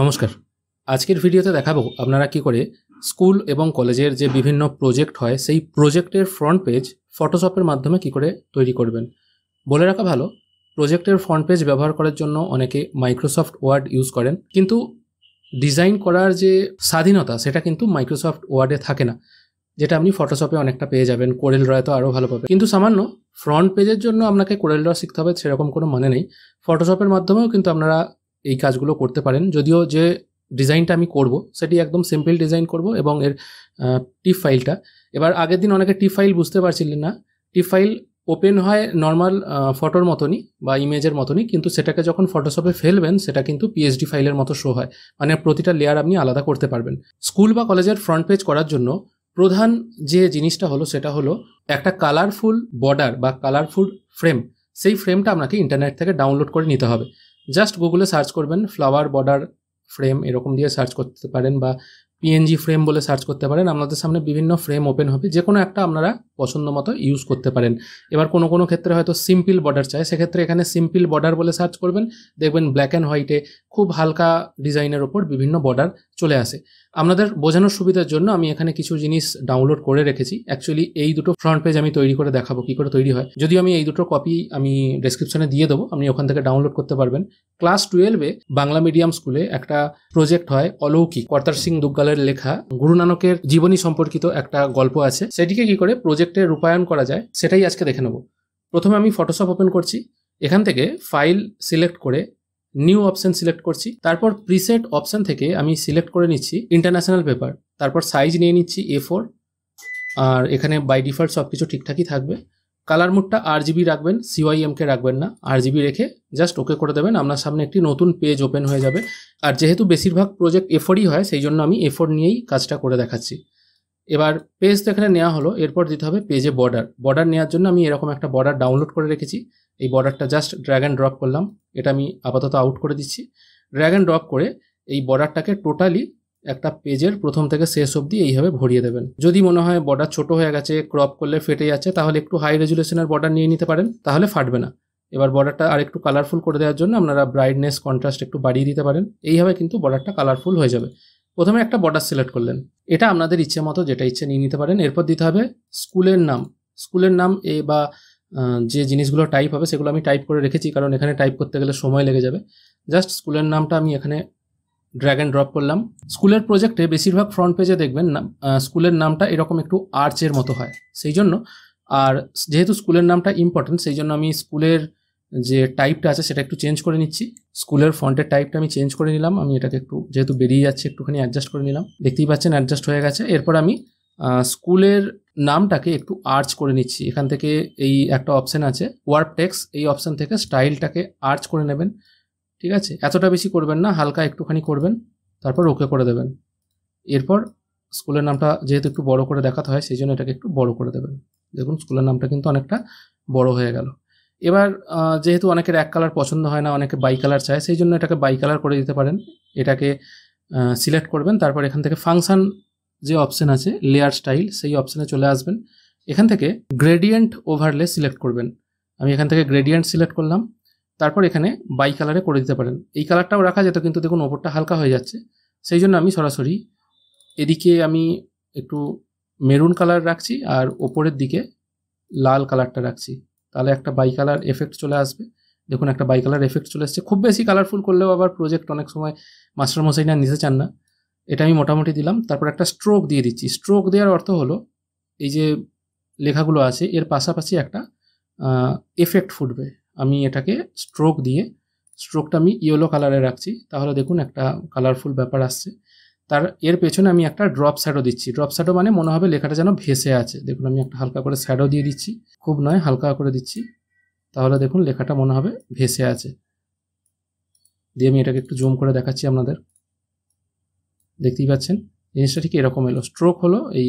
নমস্কার আজকের ভিডিওতে দেখাবো আপনারা কি করে স্কুল এবং কলেজের যে বিভিন্ন প্রজেক্ট হয় সেই প্রজেক্টের ফ্রন্ট পেজ ফটোশপের মাধ্যমে কি করে তৈরি করবেন বলে রাখা ভালো প্রজেক্টের ফ্রন্ট পেজ ব্যবহার করার জন্য অনেকে মাইক্রোসফট ওয়ার্ড ইউজ করেন কিন্তু ডিজাইন করার যে স্বাধীনতা সেটা কিন্তু মাইক্রোসফট ওয়ার্ডে থাকে না যেটা আপনি ফটোশপে অনেকটা পেয়ে যাবেন কোরেল ড্রয় তো আরও ভালো পাবে কিন্তু সামান্য ফ্রন্ট পেজের জন্য আপনাকে কোরেল ড্র শিখতে হবে সেরকম কোনো মানে নেই ফটোশপের মাধ্যমেও কিন্তু আপনারা এই কাজগুলো করতে পারেন যদিও যে ডিজাইনটা আমি করব সেটি একদম সিম্পল ডিজাইন করব এবং এর টিপ ফাইলটা এবার আগের দিন অনেকে টিপ ফাইল বুঝতে পারছিলেন না টিপ ফাইল ওপেন হয় নর্মাল ফটোর মতনই বা ইমেজের মতনই কিন্তু সেটাকে যখন ফটোশপে ফেলবেন সেটা কিন্তু পিএইচডি ফাইলের মতো শো হয় মানে প্রতিটা লেয়ার আপনি আলাদা করতে পারবেন স্কুল বা কলেজের ফ্রন্ট পেজ করার জন্য প্রধান যে জিনিসটা হলো সেটা হলো একটা কালারফুল বর্ডার বা কালারফুল ফ্রেম সেই ফ্রেমটা আপনাকে ইন্টারনেট থেকে ডাউনলোড করে নিতে হবে জাস্ট গুগলে সার্চ করবেন ফ্লাওয়ার বর্ডার ফ্রেম এরকম দিয়ে সার্চ করতে পারেন বা পিএনজি ফ্রেম বলে সার্চ করতে পারেন আপনাদের সামনে বিভিন্ন ফ্রেম ওপেন হবে যে কোনো একটা আপনারা পছন্দ মতো ইউজ করতে পারেন এবার কোনো কোনো ক্ষেত্রে হয়তো সিম্পল বর্ডার চাই সেক্ষেত্রে এখানে সিম্পল বর্ডার বলে সার্চ করবেন দেখবেন ব্ল্যাক অ্যান্ড হোয়াইটে খুব হালকা ডিজাইনের ওপর বিভিন্ন বর্ডার চলে আসে আপনাদের বোঝানোর সুবিধার জন্য আমি এখানে কিছু জিনিস ডাউনলোড করে রেখেছি অ্যাকচুয়ালি এই দুটো ফ্রন্ট পেজ আমি তৈরি করে দেখাবো কী করে তৈরি হয় যদিও আমি এই দুটো কপি আমি ডেসক্রিপশনে দিয়ে দেবো আপনি ওখান থেকে ডাউনলোড করতে পারবেন ক্লাস টুয়েলভে বাংলা মিডিয়াম স্কুলে একটা প্রজেক্ট হয় অলৌকিক কর্তার সিং দুগ্গালের লেখা গুরু নানকের জীবনী সম্পর্কিত একটা গল্প আছে সেটিকে কি করে প্রজেক্টে রূপায়ণ করা যায় সেটাই আজকে দেখে নেব প্রথমে আমি ফটোশপ ওপেন করছি এখান থেকে ফাইল সিলেক্ট করে নিউ অপশন সিলেক্ট করছি তারপর প্রিসেট অপশন থেকে আমি সিলেক্ট করে নিচ্ছি ইন্টারন্যাশনাল পেপার তারপর সাইজ নিয়ে নিচ্ছি এ ফোর আর এখানে বাই ডিফল্ট সব কিছু ঠিকঠাকই থাকবে কালার মুডটা আর জিবি রাখবেন সিওয়াইএমকে রাখবেন না আর জিবি রেখে জাস্ট ওকে করে দেবেন আপনার সামনে একটি নতুন পেজ ওপেন হয়ে যাবে আর যেহেতু বেশিরভাগ প্রজেক্ট এফোরই হয় সেই জন্য আমি এফোর নিয়েই কাজটা করে দেখাচ্ছি এবার পেজ তো এখানে নেওয়া হলো এরপর দিতে হবে পেজে বর্ডার বর্ডার নেওয়ার জন্য আমি এরকম একটা বর্ডার ডাউনলোড করে রেখেছি এই বর্ডারটা জাস্ট ড্র্যাগ অ্যান্ড ড্রপ করলাম এটা আমি আপাতত আউট করে দিচ্ছি ড্র্যাগ অ্যান্ড ড্রপ করে এই বর্ডারটাকে টোটালি একটা পেজের প্রথম থেকে শেষ অবধি এইভাবে ভরিয়ে দেবেন যদি মনে হয় বর্ডার ছোট হয়ে গেছে ক্রপ করলে ফেটে যাচ্ছে তাহলে একটু হাই রেজুলেশনের বর্ডার নিয়ে নিতে পারেন তাহলে ফাটবে না এবার বর্ডারটা আর একটু কালারফুল করে দেওয়ার জন্য আপনারা ব্রাইটনেস কন্ট্রাস্ট একটু বাড়িয়ে দিতে পারেন এইভাবে কিন্তু বর্ডারটা কালারফুল হয়ে যাবে প্রথমে একটা বর্ডার সিলেক্ট করলেন এটা আপনাদের ইচ্ছে মতো যেটা ইচ্ছে নিয়ে নিতে পারেন এরপর দিতে হবে স্কুলের নাম স্কুলের নাম এ বা যে জিনিসগুলো টাইপ হবে সেগুলো আমি টাইপ করে রেখেছি কারণ এখানে টাইপ করতে গেলে সময় লেগে যাবে জাস্ট স্কুলের নামটা আমি এখানে ড্র্যাগ অ্যান্ড ড্রপ করলাম স্কুলের প্রজেক্টে বেশিরভাগ ফ্রন্ট পেজে দেখবেন স্কুলের নামটা এরকম একটু আর্চের মতো হয় সেই জন্য আর যেহেতু স্কুলের নামটা ইম্পর্টেন্ট সেই জন্য আমি স্কুলের যে টাইপটা আছে সেটা একটু চেঞ্জ করে নিচ্ছি স্কুলের ফন্টের টাইপটা আমি চেঞ্জ করে নিলাম আমি এটাকে একটু যেহেতু বেরিয়ে যাচ্ছে একটুখানি অ্যাডজাস্ট করে নিলাম দেখতেই পাচ্ছেন অ্যাডজাস্ট হয়ে গেছে এরপর আমি স্কুলের নামটাকে একটু আর্চ করে নিচ্ছি এখান থেকে এই একটা অপশান আছে ওয়ার্প টেক্স এই অপশান থেকে স্টাইলটাকে আর্চ করে নেবেন ঠিক আছে এতটা বেশি করবেন না হালকা একটুখানি করবেন তারপর ওকে করে দেবেন এরপর স্কুলের নামটা যেহেতু একটু বড় করে দেখাতে হয় সেই জন্য এটাকে একটু বড় করে দেবেন দেখুন স্কুলের নামটা কিন্তু অনেকটা বড় হয়ে গেল এবার যেহেতু অনেকের এক কালার পছন্দ হয় না অনেকে বাই কালার চায় সেই জন্য এটাকে বাই কালার করে দিতে পারেন এটাকে সিলেক্ট করবেন তারপর এখান থেকে ফাংশান যে অপশান আছে লেয়ার স্টাইল সেই অপশানে চলে আসবেন এখান থেকে গ্রেডিয়েন্ট ওভারলে সিলেক্ট করবেন আমি এখান থেকে গ্রেডিয়েন্ট সিলেক্ট করলাম তারপর এখানে বাই কালারে করে দিতে পারেন এই কালারটাও রাখা যেত কিন্তু দেখুন ওপরটা হালকা হয়ে যাচ্ছে সেই জন্য আমি সরাসরি এদিকে আমি একটু মেরুন কালার রাখছি আর ওপরের দিকে লাল কালারটা রাখছি তাহলে একটা বাই কালার এফেক্ট চলে আসবে দেখুন একটা বাই কালার এফেক্ট চলে আসছে খুব বেশি কালারফুল করলেও আবার প্রজেক্ট অনেক সময় না নিতে চান না এটা আমি মোটামুটি দিলাম তারপর একটা স্ট্রোক দিয়ে দিচ্ছি স্ট্রোক দেওয়ার অর্থ হলো এই যে লেখাগুলো আছে এর পাশাপাশি একটা এফেক্ট ফুটবে আমি এটাকে স্ট্রোক দিয়ে স্ট্রোকটা আমি ইয়েলো কালারে রাখছি তাহলে দেখুন একটা কালারফুল ব্যাপার আসছে তার এর পেছনে আমি একটা ড্রপ শ্যাডো দিচ্ছি ড্রপ শ্যাডো মানে মনে হবে লেখাটা যেন ভেসে আছে দেখুন আমি একটা হালকা করে শ্যাডো দিয়ে দিচ্ছি খুব নয় হালকা করে দিচ্ছি তাহলে দেখুন লেখাটা মনে হবে ভেসে আছে দিয়ে আমি এটাকে একটু জুম করে দেখাচ্ছি আপনাদের দেখতেই পাচ্ছেন জিনিসটা ঠিক এরকম এলো স্ট্রোক হলো এই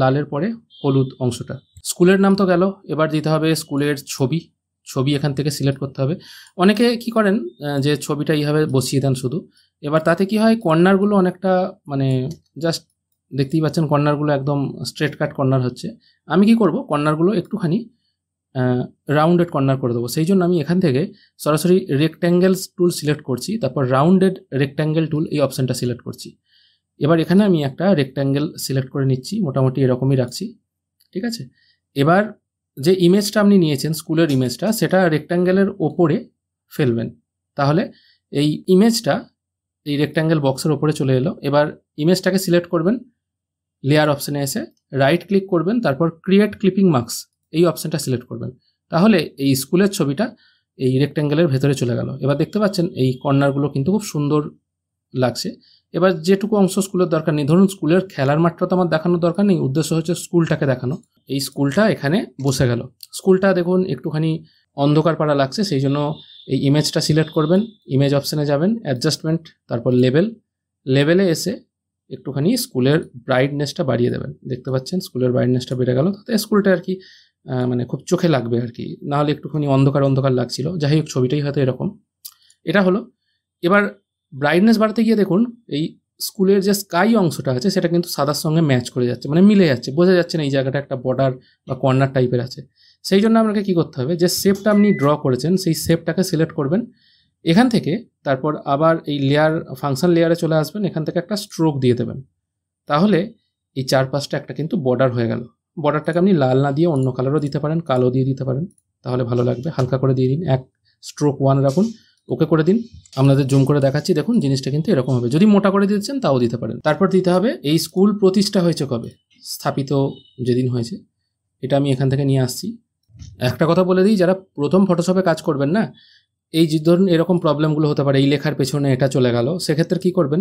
লালের পরে হলুদ অংশটা স্কুলের নাম তো গেল এবার দিতে হবে স্কুলের ছবি ছবি এখান থেকে সিলেক্ট করতে হবে অনেকে কি করেন যে ছবিটা এইভাবে বসিয়ে দেন শুধু এবার তাতে কি হয় কর্নারগুলো অনেকটা মানে জাস্ট দেখতেই পাচ্ছেন কর্নারগুলো একদম স্ট্রেট কাট কর্নার হচ্ছে আমি কি করব কর্নারগুলো একটুখানি রাউন্ডেড কর্নার করে দেবো সেই জন্য আমি এখান থেকে সরাসরি রেক্ট্যাঙ্গেলস টুল সিলেক্ট করছি তারপর রাউন্ডেড রেক্ট্যাঙ্গেল টুল এই অপশানটা সিলেক্ট করছি এবার এখানে আমি একটা রেক্ট্যাঙ্গেল সিলেক্ট করে নিচ্ছি মোটামুটি এরকমই রাখছি ঠিক আছে এবার যে ইমেজটা আপনি নিয়েছেন স্কুলের ইমেজটা সেটা রেক্ট্যাঙ্গেলের ওপরে ফেলবেন তাহলে এই ইমেজটা এই রেক্ট্যাঙ্গেল বক্সের ওপরে চলে এলো এবার ইমেজটাকে সিলেক্ট করবেন লেয়ার অপশানে এসে রাইট ক্লিক করবেন তারপর ক্রিয়েট ক্লিপিং মার্কস এই অপশানটা সিলেক্ট করবেন তাহলে এই স্কুলের ছবিটা এই রেক্ট্যাঙ্গেলের ভেতরে চলে গেল এবার দেখতে পাচ্ছেন এই কর্নারগুলো কিন্তু খুব সুন্দর লাগছে এবার যেটুকু অংশ স্কুলের দরকার নেই ধরুন স্কুলের খেলার মাঠটা তো আমার দেখানোর দরকার নেই উদ্দেশ্য হচ্ছে স্কুলটাকে দেখানো এই স্কুলটা এখানে বসে গেল স্কুলটা দেখুন একটুখানি অন্ধকার পাড়া লাগছে সেই জন্য এই ইমেজটা সিলেক্ট করবেন ইমেজ অপশানে যাবেন অ্যাডজাস্টমেন্ট তারপর লেভেল লেভেলে এসে একটুখানি স্কুলের ব্রাইটনেসটা বাড়িয়ে দেবেন দেখতে পাচ্ছেন স্কুলের ব্রাইটনেসটা বেড়ে গেল তাতে স্কুলটা আর কি মানে খুব চোখে লাগবে আর কি নাহলে একটুখানি অন্ধকার অন্ধকার লাগছিল যাই হোক ছবিটাই হয়তো এরকম এটা হলো এবার ব্রাইটনেস বাড়াতে গিয়ে দেখুন এই স্কুলের যে স্কাই অংশটা আছে সেটা কিন্তু সাদার সঙ্গে ম্যাচ করে যাচ্ছে মানে মিলে যাচ্ছে বোঝা যাচ্ছে না এই জায়গাটা একটা বর্ডার বা কর্নার টাইপের আছে সেই জন্য আপনাকে কী করতে হবে যে শেপটা আপনি ড্র করেছেন সেই শেপটাকে সিলেক্ট করবেন এখান থেকে তারপর আবার এই লেয়ার ফাংশন লেয়ারে চলে আসবেন এখান থেকে একটা স্ট্রোক দিয়ে দেবেন তাহলে এই চারপাশটা একটা কিন্তু বর্ডার হয়ে গেল বর্ডারটাকে আপনি লাল না দিয়ে অন্য কালারও দিতে পারেন কালো দিয়ে দিতে পারেন তাহলে ভালো লাগবে হালকা করে দিয়ে দিন এক স্ট্রোক ওয়ান রাখুন ওকে করে দিন আপনাদের জুম করে দেখাচ্ছি দেখুন জিনিসটা কিন্তু এরকম হবে যদি মোটা করে দিতে চান তাও দিতে পারেন তারপর দিতে হবে এই স্কুল প্রতিষ্ঠা হয়েছে কবে স্থাপিত যেদিন হয়েছে এটা আমি এখান থেকে নিয়ে আসছি একটা কথা বলে দিই যারা প্রথম ফটোশপে কাজ করবেন না এই যে ধরুন এরকম প্রবলেমগুলো হতে পারে এই লেখার পেছনে এটা চলে গেল সেক্ষেত্রে কী করবেন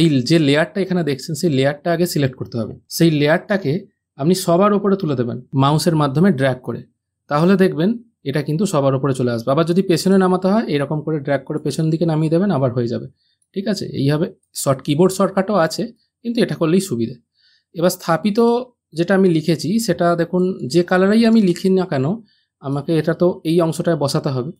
এই যে লেয়ারটা এখানে দেখছেন সেই লেয়ারটা আগে সিলেক্ট করতে হবে সেই লেয়ারটাকে আপনি সবার ওপরে তুলে দেবেন মাউসের মাধ্যমে ড্র্যাগ করে তাহলে দেখবেন এটা কিন্তু সবার উপরে চলে আসবে আবার যদি পেছনে নামাতে হয় এরকম করে ড্র্যাক করে পেছন দিকে নামিয়ে দেবেন আবার হয়ে যাবে ঠিক আছে এইভাবে শর্ট কিবোর্ড শর্টকাটও আছে কিন্তু এটা করলেই সুবিধে এবার স্থাপিত যেটা আমি লিখেছি সেটা দেখুন যে কালারেই আমি লিখি না কেন আমাকে এটা তো এই অংশটায় বসাতে হবে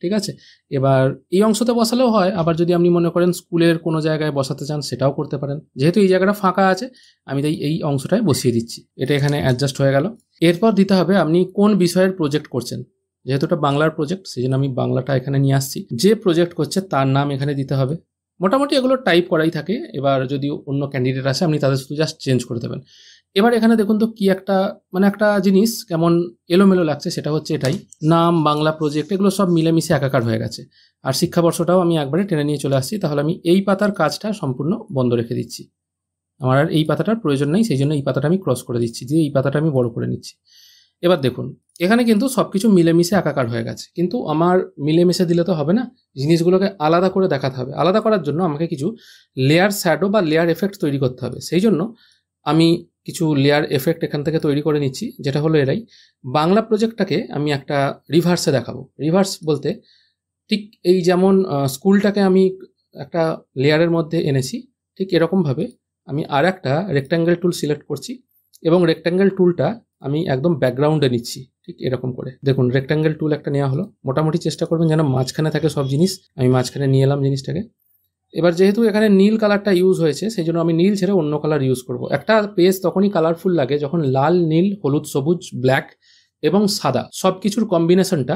ঠিক আছে এবার এই অংশতে বসালেও হয় আবার যদি আপনি মনে করেন স্কুলের কোনো জায়গায় বসাতে চান সেটাও করতে পারেন যেহেতু এই জায়গাটা ফাঁকা আছে আমি তাই এই অংশটায় বসিয়ে দিচ্ছি এটা এখানে অ্যাডজাস্ট হয়ে গেল এরপর দিতে হবে আপনি কোন বিষয়ের প্রজেক্ট করছেন যেহেতু এটা বাংলার প্রজেক্ট সেই জন্য আমি বাংলাটা এখানে নিয়ে আসছি যে প্রজেক্ট করছে তার নাম এখানে দিতে হবে মোটামুটি এগুলো টাইপ করাই থাকে এবার যদি অন্য ক্যান্ডিডেট আসে আপনি তাদের শুধু জাস্ট চেঞ্জ করে দেবেন এবার এখানে দেখুন তো কি একটা মানে একটা জিনিস কেমন এলোমেলো লাগছে সেটা হচ্ছে এটাই নাম বাংলা প্রজেক্ট এগুলো সব মিলেমিশে একাকার হয়ে গেছে আর শিক্ষাবর্ষটাও আমি একবারে টেনে নিয়ে চলে আসছি তাহলে আমি এই পাতার কাজটা সম্পূর্ণ বন্ধ রেখে দিচ্ছি আমার আর এই পাতাটার প্রয়োজন নেই সেই জন্য এই পাতাটা আমি ক্রস করে দিচ্ছি যে এই পাতাটা আমি বড় করে নিচ্ছি এবার দেখুন এখানে কিন্তু সব কিছু মিলেমিশে একাকার হয়ে গেছে কিন্তু আমার মিলেমিশে দিলে তো হবে না জিনিসগুলোকে আলাদা করে দেখাতে হবে আলাদা করার জন্য আমাকে কিছু লেয়ার শ্যাডো বা লেয়ার এফেক্ট তৈরি করতে হবে সেই জন্য আমি কিছু লেয়ার এফেক্ট এখান থেকে তৈরি করে নিচ্ছি যেটা হলো এরাই বাংলা প্রজেক্টটাকে আমি একটা রিভার্সে দেখাবো রিভার্স বলতে ঠিক এই যেমন স্কুলটাকে আমি একটা লেয়ারের মধ্যে এনেছি ঠিক এরকমভাবে আমি আর একটা রেক্ট্যাঙ্গেল টুল সিলেক্ট করছি এবং রেক্ট্যাঙ্গেল টুলটা আমি একদম ব্যাকগ্রাউন্ডে নিচ্ছি ঠিক এরকম করে দেখুন রেক্ট্যাঙ্গেল টুল একটা নেওয়া হলো মোটামুটি চেষ্টা করবেন যেন মাঝখানে থাকে সব জিনিস আমি মাঝখানে নিয়ে এলাম জিনিসটাকে এবার যেহেতু এখানে নীল কালারটা ইউজ হয়েছে সেই জন্য আমি নীল ছেড়ে অন্য কালার ইউজ করব একটা পেজ তখনই কালারফুল লাগে যখন লাল নীল হলুদ সবুজ ব্ল্যাক এবং সাদা সব কিছুর কম্বিনেশনটা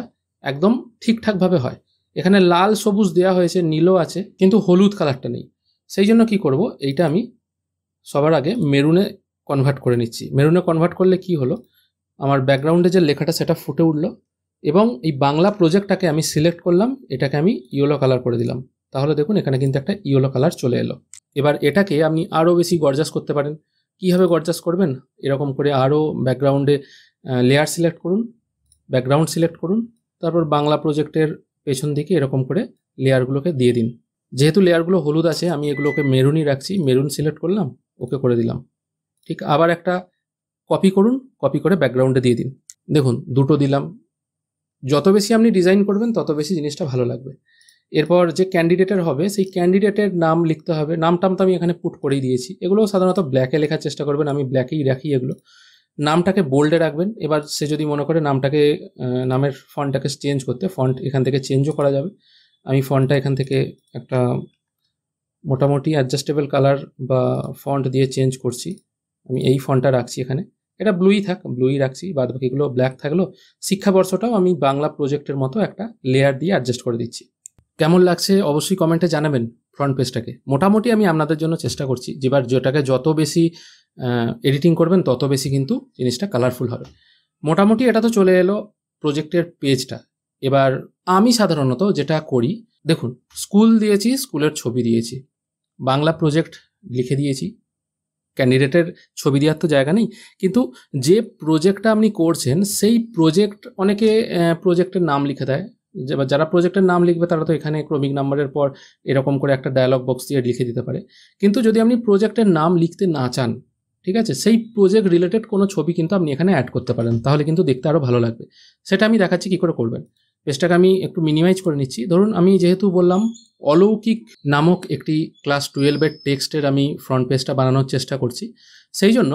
একদম ঠিকঠাকভাবে হয় এখানে লাল সবুজ দেওয়া হয়েছে নীলও আছে কিন্তু হলুদ কালারটা নেই সেই জন্য কি করব এইটা আমি সবার আগে মেরুনে কনভার্ট করে নিচ্ছি মেরুনে কনভার্ট করলে কি হলো আমার ব্যাকগ্রাউন্ডে যে লেখাটা সেটা ফুটে উঠলো এবং এই বাংলা প্রজেক্টটাকে আমি সিলেক্ট করলাম এটাকে আমি ইয়েলো কালার করে দিলাম তাহলে দেখুন এখানে কিন্তু একটা ইয়েলো কালার চলে এলো এবার এটাকে আপনি আরও বেশি গর্জাস করতে পারেন কীভাবে গর্জাস করবেন এরকম করে আরও ব্যাকগ্রাউন্ডে লেয়ার সিলেক্ট করুন ব্যাকগ্রাউন্ড সিলেক্ট করুন তারপর বাংলা প্রজেক্টের পেছন দিকে এরকম করে লেয়ারগুলোকে দিয়ে দিন যেহেতু লেয়ারগুলো হলুদ আছে আমি এগুলোকে মেরুনই রাখছি মেরুন সিলেক্ট করলাম ওকে করে দিলাম ঠিক আবার একটা কপি করুন কপি করে ব্যাকগ্রাউন্ডে দিয়ে দিন দেখুন দুটো দিলাম যত বেশি আপনি ডিজাইন করবেন তত বেশি জিনিসটা ভালো লাগবে এরপর যে ক্যান্ডিডেটের হবে সেই ক্যান্ডিডেটের নাম লিখতে হবে নাম টাম তো আমি এখানে পুট করেই দিয়েছি এগুলো সাধারণত ব্ল্যাকে লেখার চেষ্টা করবেন আমি ব্ল্যাকেই রাখি এগুলো নামটাকে বোল্ডে রাখবেন এবার সে যদি মনে করে নামটাকে নামের ফন্টটাকে চেঞ্জ করতে ফন্ট এখান থেকে চেঞ্জও করা যাবে আমি ফন্টটা এখান থেকে একটা মোটামুটি অ্যাডজাস্টেবল কালার বা ফন্ট দিয়ে চেঞ্জ করছি আমি এই ফন্টটা রাখছি এখানে এটা ব্লুই থাক ব্লুই রাখছি বাদ বাকিগুলো ব্ল্যাক থাকলো শিক্ষাবর্ষটাও আমি বাংলা প্রজেক্টের মতো একটা লেয়ার দিয়ে অ্যাডজাস্ট করে দিচ্ছি কেমন লাগছে অবশ্যই কমেন্টে জানাবেন ফ্রন্ট পেজটাকে মোটামুটি আমি আপনাদের জন্য চেষ্টা করছি যেবার যেটাকে যত বেশি এডিটিং করবেন তত বেশি কিন্তু জিনিসটা কালারফুল হবে মোটামুটি এটা তো চলে এলো প্রজেক্টের পেজটা এবার আমি সাধারণত যেটা করি দেখুন স্কুল দিয়েছি স্কুলের ছবি দিয়েছি বাংলা প্রজেক্ট লিখে দিয়েছি ক্যান্ডিডেটের ছবি দেওয়ার তো জায়গা নেই কিন্তু যে প্রজেক্টটা আপনি করছেন সেই প্রজেক্ট অনেকে প্রজেক্টের নাম লিখে দেয় যারা প্রজেক্টের নাম লিখবে তারা তো এখানে ক্রমিক নাম্বারের পর এরকম করে একটা ডায়লগ বক্স দিয়ে লিখে দিতে পারে কিন্তু যদি আপনি প্রজেক্টের নাম লিখতে না চান ঠিক আছে সেই প্রজেক্ট রিলেটেড কোনো ছবি কিন্তু আপনি এখানে অ্যাড করতে পারেন তাহলে কিন্তু দেখতে আরও ভালো লাগবে সেটা আমি দেখাচ্ছি কী করে করবেন পেজটাকে আমি একটু মিনিমাইজ করে নিচ্ছি ধরুন আমি যেহেতু বললাম অলৌকিক নামক একটি ক্লাস টুয়েলভের টেক্সটের আমি ফ্রন্ট পেজটা বানানোর চেষ্টা করছি সেই জন্য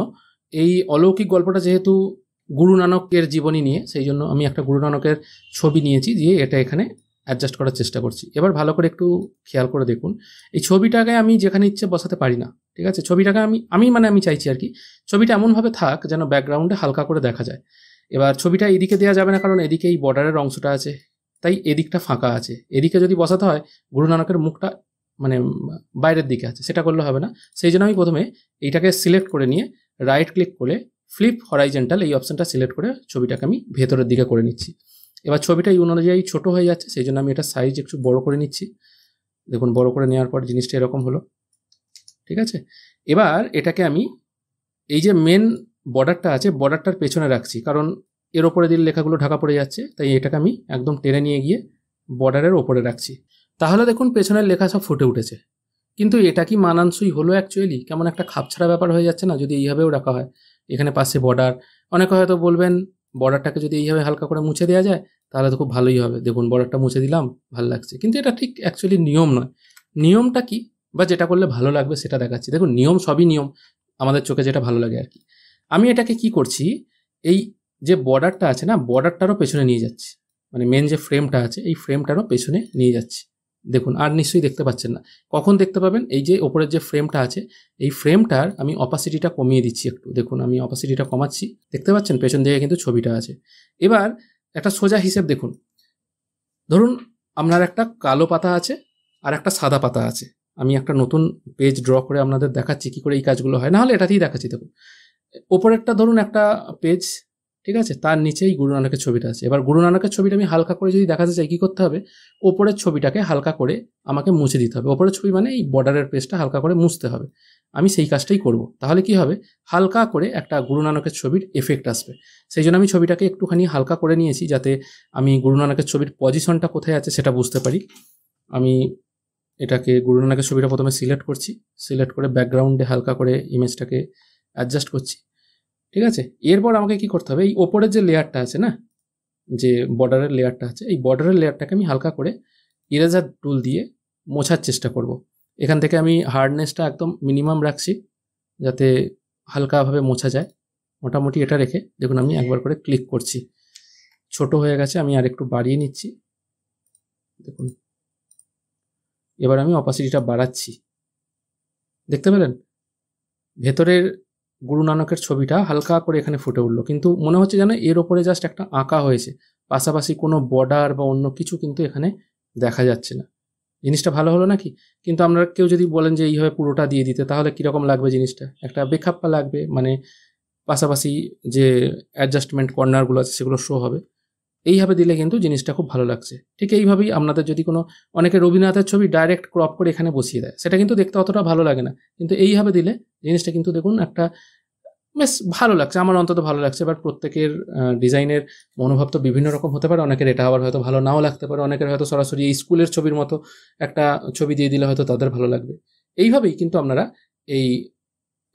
এই অলৌকিক গল্পটা যেহেতু গুরু নানকের জীবনী নিয়ে সেই জন্য আমি একটা গুরু নানকের ছবি নিয়েছি দিয়ে এটা এখানে অ্যাডজাস্ট করার চেষ্টা করছি এবার ভালো করে একটু খেয়াল করে দেখুন এই ছবিটাকে আমি যেখানে ইচ্ছে বসাতে পারি না ঠিক আছে ছবিটাকে আমি আমি মানে আমি চাইছি আর কি ছবিটা এমনভাবে থাক যেন ব্যাকগ্রাউন্ডে হালকা করে দেখা যায় এবার ছবিটা এদিকে দেওয়া যাবে না কারণ এদিকে এই বর্ডারের অংশটা আছে তাই এদিকটা ফাঁকা আছে এদিকে যদি বসাতে হয় গুরু নানকের মুখটা মানে বাইরের দিকে আছে সেটা করলে হবে না সেই জন্য আমি প্রথমে এইটাকে সিলেক্ট করে নিয়ে রাইট ক্লিক করে ফ্লিপ হরাইজেন্টাল এই অপশানটা সিলেক্ট করে ছবিটাকে আমি ভেতরের দিকে করে নিচ্ছি এবার ছবিটা এই অনুযায়ী ছোটো হয়ে যাচ্ছে সেই জন্য আমি এটা সাইজ একটু বড় করে নিচ্ছি দেখুন বড় করে নেওয়ার পর জিনিসটা এরকম হলো ঠিক আছে এবার এটাকে আমি এই যে মেন বর্ডারটা আছে বর্ডারটার পেছনে রাখছি কারণ এর ওপরে দিলে লেখাগুলো ঢাকা পড়ে যাচ্ছে তাই এটাকে আমি একদম টেনে নিয়ে গিয়ে বর্ডারের ওপরে রাখছি তাহলে দেখুন পেছনের লেখা সব ফুটে উঠেছে কিন্তু এটা কি মানানসই হলো অ্যাকচুয়ালি কেমন একটা খাপছাড়া ব্যাপার হয়ে যাচ্ছে না যদি এইভাবেও রাখা হয় এখানে পাশে বর্ডার অনেকে হয়তো বলবেন বর্ডারটাকে যদি এইভাবে হালকা করে মুছে দেওয়া যায় তাহলে তো খুব ভালোই হবে দেখুন বর্ডারটা মুছে দিলাম ভালো লাগছে কিন্তু এটা ঠিক অ্যাকচুয়ালি নিয়ম নয় নিয়মটা কি বা যেটা করলে ভালো লাগবে সেটা দেখাচ্ছি দেখুন নিয়ম সবই নিয়ম আমাদের চোখে যেটা ভালো লাগে আর কি আমি এটাকে কি করছি এই যে বর্ডারটা আছে না বর্ডারটারও পেছনে নিয়ে যাচ্ছি মানে মেন যে ফ্রেমটা আছে এই ফ্রেমটারও পেছনে নিয়ে যাচ্ছি দেখুন আর নিশ্চয়ই দেখতে পাচ্ছেন না কখন দেখতে পাবেন এই যে ওপরের যে ফ্রেমটা আছে এই ফ্রেমটার আমি অপাসিটিটা কমিয়ে দিচ্ছি একটু দেখুন আমি অপাসিটিটা কমাচ্ছি দেখতে পাচ্ছেন পেছন দিকে কিন্তু ছবিটা আছে এবার একটা সোজা হিসেব দেখুন ধরুন আপনার একটা কালো পাতা আছে আর একটা সাদা পাতা আছে আমি একটা নতুন পেজ ড্র করে আপনাদের দেখাচ্ছি কী করে এই কাজগুলো হয় নাহলে এটাতেই দেখাচ্ছি দেখুন ওপরেরটা ধরুন একটা পেজ ঠিক আছে তার নিচেই গুরু নানকের ছবিটা আছে এবার গুরু নানকের ছবিটা আমি হালকা করে যদি দেখাতে চাই কী করতে হবে ওপরের ছবিটাকে হালকা করে আমাকে মুছে দিতে হবে ওপরের ছবি মানে এই বর্ডারের পেজটা হালকা করে মুছতে হবে আমি সেই কাজটাই করব তাহলে কি হবে হালকা করে একটা গুরু নানকের ছবির এফেক্ট আসবে সেই জন্য আমি ছবিটাকে একটুখানি হালকা করে নিয়েছি যাতে আমি গুরু নানকের ছবির পজিশনটা কোথায় আছে সেটা বুঝতে পারি আমি এটাকে গুরু নানকের ছবিটা প্রথমে সিলেক্ট করছি সিলেক্ট করে ব্যাকগ্রাউন্ডে হালকা করে ইমেজটাকে অ্যাডজাস্ট করছি ঠিক আছে এরপর আমাকে কি করতে হবে এই ওপরের যে লেয়ারটা আছে না যে বর্ডারের লেয়ারটা আছে এই বর্ডারের লেয়ারটাকে আমি হালকা করে ইরেজার টুল দিয়ে মোছার চেষ্টা করব। এখান থেকে আমি হার্ডনেসটা একদম মিনিমাম রাখছি যাতে হালকাভাবে মোছা যায় মোটামুটি এটা রেখে দেখুন আমি একবার করে ক্লিক করছি ছোট হয়ে গেছে আমি আর একটু বাড়িয়ে নিচ্ছি দেখুন এবার আমি অপাসিটিটা বাড়াচ্ছি দেখতে পেলেন ভেতরের গুরু নানকের ছবিটা হালকা করে এখানে ফুটে উঠলো কিন্তু মনে হচ্ছে যেন এর ওপরে জাস্ট একটা আঁকা হয়েছে পাশাপাশি কোনো বর্ডার বা অন্য কিছু কিন্তু এখানে দেখা যাচ্ছে না জিনিসটা ভালো হলো নাকি কিন্তু আপনারা কেউ যদি বলেন যে এইভাবে পুরোটা দিয়ে দিতে তাহলে কীরকম লাগবে জিনিসটা একটা বেখাপ্পা লাগবে মানে পাশাপাশি যে অ্যাডজাস্টমেন্ট কর্নারগুলো আছে সেগুলো শো হবে এইভাবে দিলে কিন্তু জিনিসটা খুব ভালো লাগছে ঠিক এইভাবেই আপনাদের যদি কোনো অনেকে রবীন্দ্রনাথের ছবি ডাইরেক্ট ক্রপ করে এখানে বসিয়ে দেয় সেটা কিন্তু দেখতে অতটা ভালো লাগে না কিন্তু এইভাবে দিলে জিনিসটা কিন্তু দেখুন একটা বেশ ভালো লাগছে আমার অন্তত ভালো লাগছে এবার প্রত্যেকের ডিজাইনের মনোভাব তো বিভিন্ন রকম হতে পারে অনেকের এটা আবার হয়তো ভালো নাও লাগতে পারে অনেকের হয়তো সরাসরি এই স্কুলের ছবির মতো একটা ছবি দিয়ে দিলে হয়তো তাদের ভালো লাগবে এইভাবেই কিন্তু আপনারা এই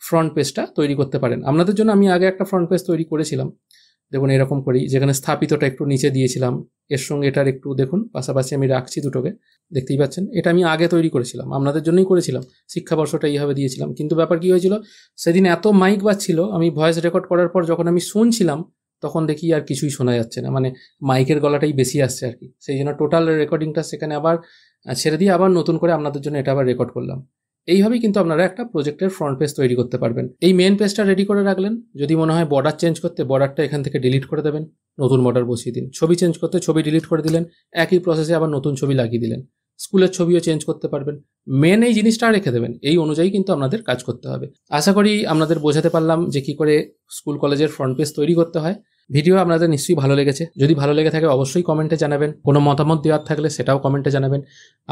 ফ্রন্ট পেজটা তৈরি করতে পারেন আপনাদের জন্য আমি আগে একটা ফ্রন্ট পেজ তৈরি করেছিলাম দেখুন এরকম করি যেখানে স্থাপিতটা একটু নিচে দিয়েছিলাম এর সঙ্গে এটার একটু দেখুন পাশাপাশি আমি রাখছি দুটোকে দেখতেই পাচ্ছেন এটা আমি আগে তৈরি করেছিলাম আপনাদের জন্যই করেছিলাম শিক্ষাবর্ষটা এইভাবে দিয়েছিলাম কিন্তু ব্যাপার কি হয়েছিল সেদিন এত মাইক বাজছিল আমি ভয়েস রেকর্ড করার পর যখন আমি শুনছিলাম তখন দেখি আর কিছুই শোনা যাচ্ছে না মানে মাইকের গলাটাই বেশি আসছে আর কি সেই জন্য টোটাল রেকর্ডিংটা সেখানে আবার ছেড়ে দিয়ে আবার নতুন করে আপনাদের জন্য এটা আবার রেকর্ড করলাম এইভাবেই কিন্তু আপনারা একটা প্রজেক্টের ফ্রন্ট পেজ তৈরি করতে পারবেন এই মেন পেজটা রেডি করে রাখলেন যদি মনে হয় বর্ডার চেঞ্জ করতে বর্ডারটা এখান থেকে ডিলিট করে দেবেন নতুন বর্ডার বসিয়ে দিন ছবি চেঞ্জ করতে ছবি ডিলিট করে দিলেন একই প্রসেসে আবার নতুন ছবি লাগিয়ে দিলেন স্কুলের ছবিও চেঞ্জ করতে পারবেন মেন এই জিনিসটা রেখে দেবেন এই অনুযায়ী কিন্তু আপনাদের কাজ করতে হবে আশা করি আপনাদের বোঝাতে পারলাম যে কি করে স্কুল কলেজের ফ্রন্ট পেজ তৈরি করতে হয় ভিডিও আপনাদের নিশ্চয়ই ভালো লেগেছে যদি ভালো লেগে থাকে অবশ্যই কমেন্টে জানাবেন কোনো মতামত দেওয়ার থাকলে সেটাও কমেন্টে জানাবেন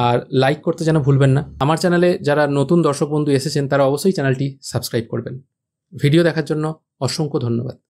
আর লাইক করতে যেন ভুলবেন না আমার চ্যানেলে যারা নতুন দর্শক বন্ধু এসেছেন তারা অবশ্যই চ্যানেলটি সাবস্ক্রাইব করবেন ভিডিও দেখার জন্য অসংখ্য ধন্যবাদ